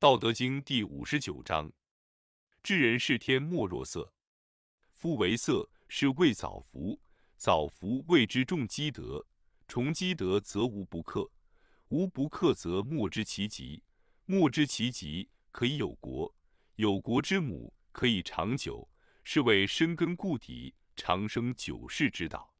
道德经第五十九章：治人是天，莫若色。夫为色，是谓早福。早福谓之重积德，重积德则无不克，无不克则莫知其极。莫知其极，可以有国，有国之母，可以长久。是谓深根固底，长生久世之道。